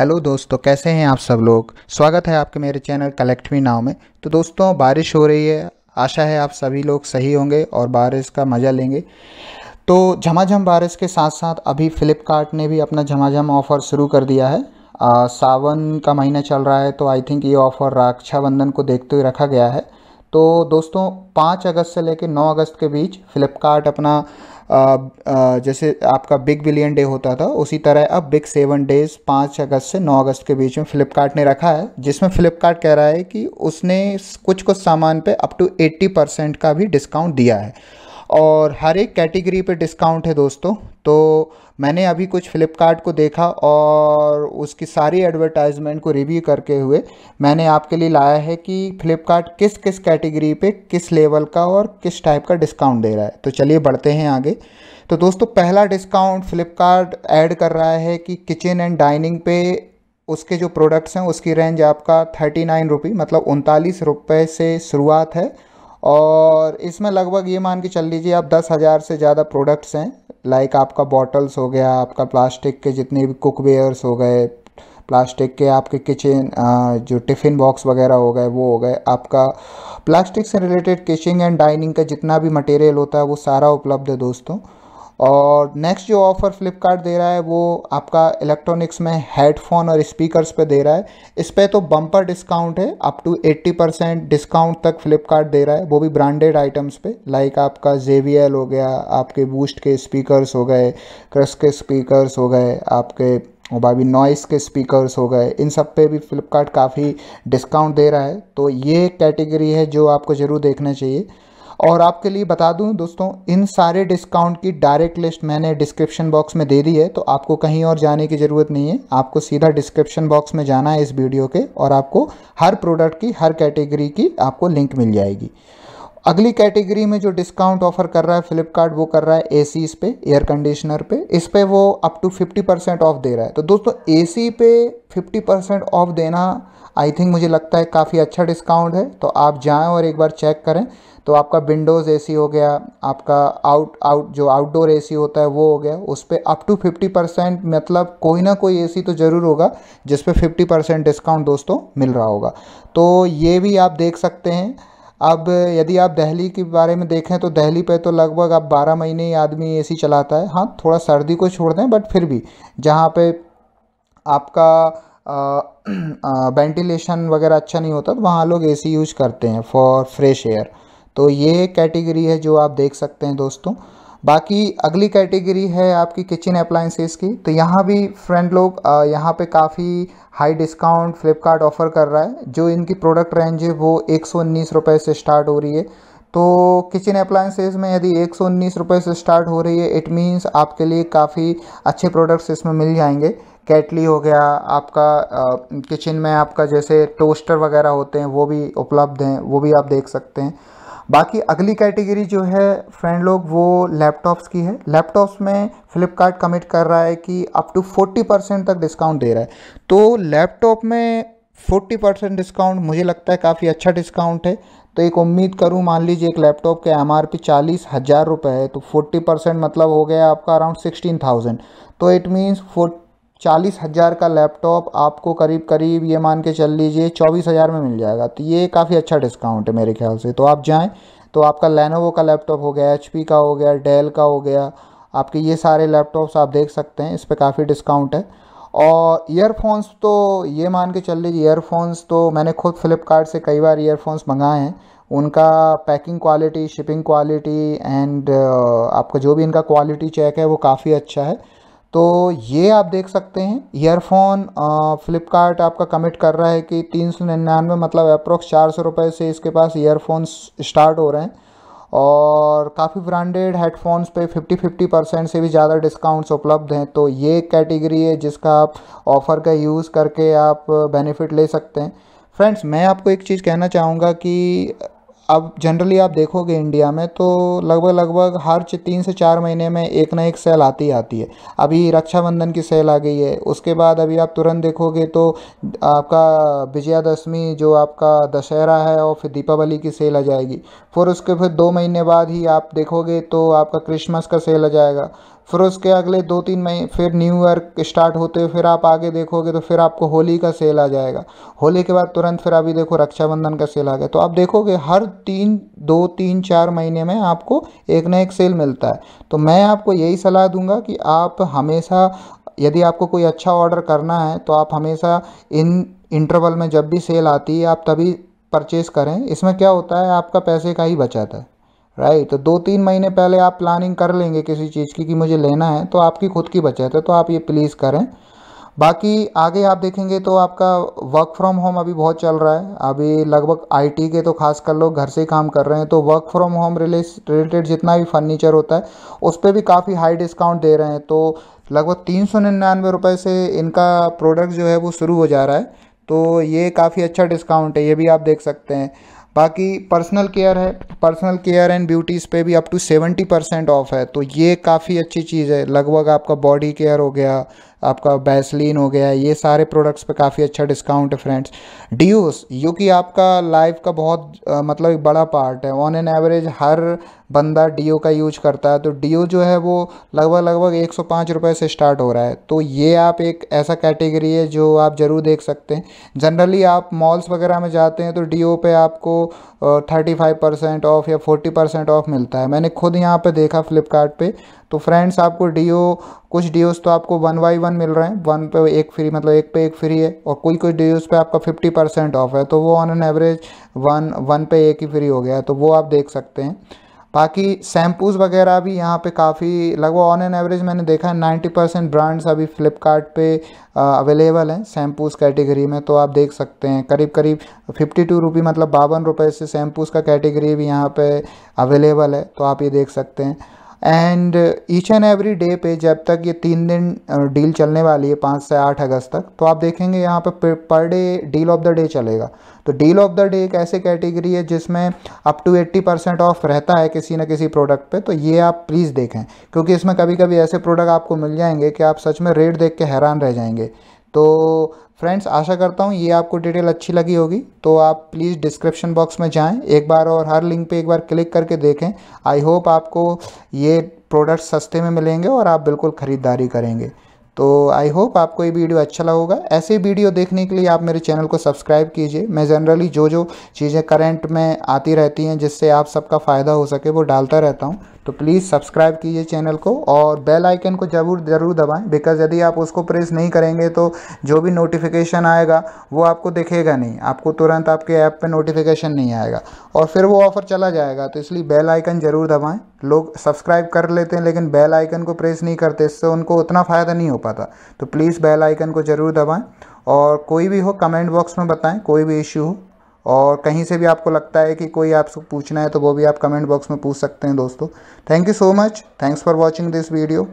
hello दोस्तों कैसे हैं आप सब लोग स्वागत है आपके मेरे चैनल कलेक्ट मी नाव में तो दोस्तों बारिश हो रही है आशा है आप सभी लोग सही होंगे और बारिश का मज़ा लेंगे तो झमाझम बारिश के साथ साथ अभी फ्लिपकार्ट ने भी अपना झमाझम ऑफ़र शुरू कर दिया है आ, सावन का महीना चल रहा है तो आई थिंक ये ऑफ़र रक्षाबंधन को देखते हुए रखा गया है तो दोस्तों पाँच अगस्त से लेकर नौ अगस्त के बीच फ्लिपकार्ट अपना जैसे आपका बिग बिलियन डे होता था उसी तरह अब बिग सेवन डेज पाँच अगस्त से नौ अगस्त के बीच में फ्लिपकार्ट ने रखा है जिसमें फ्लिपकार्ट कह रहा है कि उसने कुछ कुछ सामान पे अप टू एट्टी परसेंट का भी डिस्काउंट दिया है और हर एक कैटेगरी पे डिस्काउंट है दोस्तों तो मैंने अभी कुछ फ्लिपकार्ट को देखा और उसकी सारी एडवर्टाइजमेंट को रिव्यू करके हुए मैंने आपके लिए लाया है कि फ्लिपकार्ट किस किस कैटेगरी पे किस लेवल का और किस टाइप का डिस्काउंट दे रहा है तो चलिए बढ़ते हैं आगे तो दोस्तों पहला डिस्काउंट फ्लिपकार्ट ऐड कर रहा है कि किचन एंड डाइनिंग पे उसके जो प्रोडक्ट्स हैं उसकी रेंज आपका थर्टी नाइन रुपी मतलब उनतालीस रुपये से शुरुआत है और इसमें लगभग ये मान के चल लीजिए आप दस हज़ार से ज़्यादा प्रोडक्ट्स हैं लाइक आपका बॉटल्स हो गया आपका प्लास्टिक के जितने भी कुकवेयर्स हो गए प्लास्टिक के आपके किचन जो टिफ़िन बॉक्स वगैरह हो गए वो हो गए आपका प्लास्टिक से रिलेटेड किचन एंड डाइनिंग का जितना भी मटेरियल होता है वो सारा उपलब्ध है दोस्तों और नेक्स्ट जो ऑफ़र फ्लिपकार्ट दे रहा है वो आपका इलेक्ट्रॉनिक्स में हेडफोन और स्पीकर्स पे दे रहा है इस पर तो बम्पर डिस्काउंट है अप टू 80 परसेंट डिस्काउंट तक फ्लिपकार्ट दे रहा है वो भी ब्रांडेड आइटम्स पे लाइक आपका जे हो गया आपके बूस्ट के स्पीकर्स हो गए क्रस के स्पीकर्स हो गए आपके बाबी नॉइस के स्पीकर्स हो गए इन सब पे भी फ्लिपकार्ट काफ़ी डिस्काउंट दे रहा है तो ये कैटेगरी है जो आपको ज़रूर देखना चाहिए और आपके लिए बता दूं दोस्तों इन सारे डिस्काउंट की डायरेक्ट लिस्ट मैंने डिस्क्रिप्शन बॉक्स में दे दी है तो आपको कहीं और जाने की ज़रूरत नहीं है आपको सीधा डिस्क्रिप्शन बॉक्स में जाना है इस वीडियो के और आपको हर प्रोडक्ट की हर कैटेगरी की आपको लिंक मिल जाएगी अगली कैटेगरी में जो डिस्काउंट ऑफर कर रहा है फ्लिपकार्ट वो कर रहा है ए सी पे एयर कंडीशनर पे इस पे वो up to fifty percent off दे रहा है तो दोस्तों ए सी पे फिफ्टी परसेंट ऑफ देना आई थिंक मुझे लगता है काफ़ी अच्छा डिस्काउंट है तो आप जाएं और एक बार चेक करें तो आपका विंडोज़ एसी हो गया आपका आउट आउट जो आउटडोर एसी होता है वो हो गया उस पर अप टू फिफ्टी परसेंट मतलब कोई ना कोई एसी तो ज़रूर होगा जिस पर फिफ्टी परसेंट डिस्काउंट दोस्तों मिल रहा होगा तो ये भी आप देख सकते हैं अब यदि आप दहली के बारे में देखें तो दहली पे तो लगभग आप 12 महीने ही आदमी एसी चलाता है हाँ थोड़ा सर्दी को छोड़ दें बट फिर भी जहाँ पे आपका वेंटिलेशन वगैरह अच्छा नहीं होता तो वहाँ लोग एसी यूज करते हैं फॉर फ्रेश एयर तो ये कैटेगरी है जो आप देख सकते हैं दोस्तों बाकी अगली कैटेगरी है आपकी किचन अप्लाइंसेस की तो यहाँ भी फ्रेंड लोग यहाँ पे काफ़ी हाई डिस्काउंट फ्लिपकार्ट ऑफ़र कर रहा है जो इनकी प्रोडक्ट रेंज है वो एक रुपए से स्टार्ट हो रही है तो किचन अप्लाइंसेज में यदि एक सौ उन्नीस रुपये से स्टार्ट हो रही है इट मीन्स आपके लिए काफ़ी अच्छे प्रोडक्ट्स इसमें मिल जाएंगे कैटली हो गया आपका किचन में आपका जैसे टोस्टर वगैरह होते हैं वो भी उपलब्ध हैं वो भी आप देख सकते हैं बाकी अगली कैटेगरी जो है फ्रेंड लोग वो लैपटॉप्स की है लैपटॉप्स में फ्लिपकार्ट कमिट कर रहा है कि अप टू फोर्टी परसेंट तक डिस्काउंट दे रहा है तो लैपटॉप में फोर्टी परसेंट डिस्काउंट मुझे लगता है काफ़ी अच्छा डिस्काउंट है तो एक उम्मीद करूँ मान लीजिए एक लैपटॉप के एम आर पी चालीस हज़ार रुपये है तो फोर्टी परसेंट मतलब हो गया आपका अराउंड सिक्सटीन थाउजेंड तो इट मीन्स फोर्ट चालीस हज़ार का लैपटॉप आपको करीब करीब ये मान के चल लीजिए चौबीस हज़ार में मिल जाएगा तो ये काफ़ी अच्छा डिस्काउंट है मेरे ख्याल से तो आप जाएं तो आपका लेनोवो का लैपटॉप हो गया एच का हो गया डेल का हो गया आपके ये सारे लैपटॉप्स आप देख सकते हैं इस पर काफ़ी डिस्काउंट है और ईयरफोन्स तो ये मान के चल लीजिए ईयरफोन्स तो मैंने खुद फ्लिपकार्ट से कई बार ईयरफोन्स मंगाए हैं उनका packing quality shipping quality and आपका जो भी इनका क्वालिटी चेक है वो काफ़ी अच्छा है तो ये आप देख सकते हैं ईयरफोन फ्लिपकार्ट आपका कमिट कर रहा है कि तीन सौ निन्यानवे मतलब अप्रोक्स चार सौ रुपये से इसके पास ईयरफोन्स स्टार्ट हो रहे हैं और काफ़ी ब्रांडेड हेडफोन्स पे 50 50 परसेंट से भी ज़्यादा डिस्काउंट्स उपलब्ध हैं तो ये कैटेगरी है जिसका आप ऑफ़र का यूज़ करके आप बेनिफिट ले सकते हैं फ्रेंड्स मैं आपको एक चीज़ कहना चाहूँगा कि अब जनरली आप देखोगे इंडिया में तो लगभग लगभग हर तीन से चार महीने में एक ना एक सेल आती आती है अभी रक्षाबंधन की सेल आ गई है उसके बाद अभी आप तुरंत देखोगे तो आपका विजयादशमी जो आपका दशहरा है और फिर दीपावली की सेल आ जाएगी फिर उसके फिर दो महीने बाद ही आप देखोगे तो आपका क्रिसमस का सेल आ जाएगा फिर उसके अगले दो तीन महीने फिर न्यू ईयर स्टार्ट होते हुए फिर आप आगे देखोगे तो फिर आपको होली का सेल आ जाएगा होली के बाद तुरंत फिर अभी देखो रक्षाबंधन का सेल आ गया तो आप देखोगे हर तीन दो तीन चार महीने में आपको एक ना एक सेल मिलता है तो मैं आपको यही सलाह दूंगा कि आप हमेशा यदि आपको कोई अच्छा ऑर्डर करना है तो आप हमेशा इन इंटरवल में जब भी सेल आती है आप तभी परचेस करें इसमें क्या होता है आपका पैसे का ही बचत है राइट तो दो तीन महीने पहले आप प्लानिंग कर लेंगे किसी चीज़ की कि मुझे लेना है तो आपकी खुद की बचत है तो आप ये प्लीज़ करें बाकी आगे आप देखेंगे तो आपका वर्क फ्रॉम होम अभी बहुत चल रहा है अभी लगभग आईटी के तो खास कर लोग घर से ही काम कर रहे हैं तो वर्क फ्रॉम होम रिलेटेड जितना भी फर्नीचर होता है उस पर भी काफ़ी हाई डिस्काउंट दे रहे हैं तो लगभग तीन सौ निन्यानवे रुपये से इनका प्रोडक्ट जो है वो शुरू हो जा रहा है तो ये काफ़ी अच्छा डिस्काउंट है ये भी आप देख सकते हैं बाकी पर्सनल केयर है पर्सनल केयर एंड ब्यूटीज़ पे भी up to seventy percent off है तो ये काफ़ी अच्छी चीज़ है लगभग आपका बॉडी केयर हो गया आपका बैसलिन हो गया ये सारे प्रोडक्ट्स पे काफ़ी अच्छा डिस्काउंट है फ्रेंड्स ड्यूस जो कि आपका लाइफ का बहुत आ, मतलब एक बड़ा पार्ट है ऑन एन एवरेज हर बंदा डीओ का यूज करता है तो डीओ जो है वो लगभग लगभग एक सौ रुपए से स्टार्ट हो रहा है तो ये आप एक ऐसा कैटेगरी है जो आप ज़रूर देख सकते हैं जनरली आप मॉल्स वगैरह में जाते हैं तो डीओ पे आपको थर्टी फाइव परसेंट ऑफ या फोर्टी परसेंट ऑफ मिलता है मैंने खुद यहाँ पे देखा फ्लिपकार्ट तो फ्रेंड्स आपको डीओ कुछ डीओस तो आपको वन बाई वन वन मिल रहे हैं वन पे एक फ्री मतलब एक पे एक फ्री है और कोई कोई ड्यूज पे आपका फिफ्टी परसेंट ऑफ है तो वो on an average one one पे एक ही फ्री हो गया है तो वो आप देख सकते हैं बाकी शैम्पूज़ वगैरह भी यहाँ पे काफ़ी लगभग ऑन एन एवरेज मैंने देखा है नाइन्टी परसेंट ब्रांड्स अभी फ्लिपकार्ट अवेलेबल हैं शैम्पूज़ कैटेगरी में तो आप देख सकते हैं करीब करीब फिफ्टी टू रुपी मतलब बावन रुपये से शैम्पूज़ का कैटेगरी भी यहाँ पे अवेलेबल है तो आप ये देख सकते हैं and each and every day पे जब तक ये तीन दिन डील uh, चलने वाली है पाँच से आठ अगस्त तक तो आप देखेंगे यहाँ पे per day deal of the day चलेगा तो डील ऑफ द डे एक ऐसे कैटेगरी है जिसमें up to eighty percent off रहता है किसी न किसी प्रोडक्ट पे तो ये आप प्लीज़ देखें क्योंकि इसमें कभी कभी ऐसे प्रोडक्ट आपको मिल जाएंगे कि आप सच में रेट देख के हैरान रह जाएंगे तो फ्रेंड्स आशा करता हूँ ये आपको डिटेल अच्छी लगी होगी तो आप प्लीज़ डिस्क्रिप्शन बॉक्स में जाएं एक बार और हर लिंक पे एक बार क्लिक करके देखें आई होप आपको ये प्रोडक्ट सस्ते में मिलेंगे और आप बिल्कुल ख़रीदारी करेंगे तो आई होप आपको ये वीडियो अच्छा लगा ऐसे वीडियो देखने के लिए आप मेरे चैनल को सब्सक्राइब कीजिए मैं जनरली जो जो चीज़ें करेंट में आती रहती हैं जिससे आप सबका फ़ायदा हो सके वो डालता रहता हूँ तो प्लीज़ सब्सक्राइब कीजिए चैनल को और बेल आइकन को जरूर ज़रूर दबाएं बिकॉज़ यदि आप उसको प्रेस नहीं करेंगे तो जो भी नोटिफिकेशन आएगा वो आपको दिखेगा नहीं आपको तुरंत आपके ऐप पे नोटिफिकेशन नहीं आएगा और फिर वो ऑफ़र चला जाएगा तो इसलिए बेल आइकन ज़रूर दबाएँ लोग सब्सक्राइब कर लेते हैं लेकिन बेल आइकन को प्रेस नहीं करते इससे उनको उतना फ़ायदा नहीं हो पाता तो प्लीज़ बेल आइकन को ज़रूर दबाएँ और कोई भी हो कमेंट बॉक्स में बताएं कोई भी इश्यू हो और कहीं से भी आपको लगता है कि कोई आपसे पूछना है तो वो भी आप कमेंट बॉक्स में पूछ सकते हैं दोस्तों thank you so much thanks for watching this video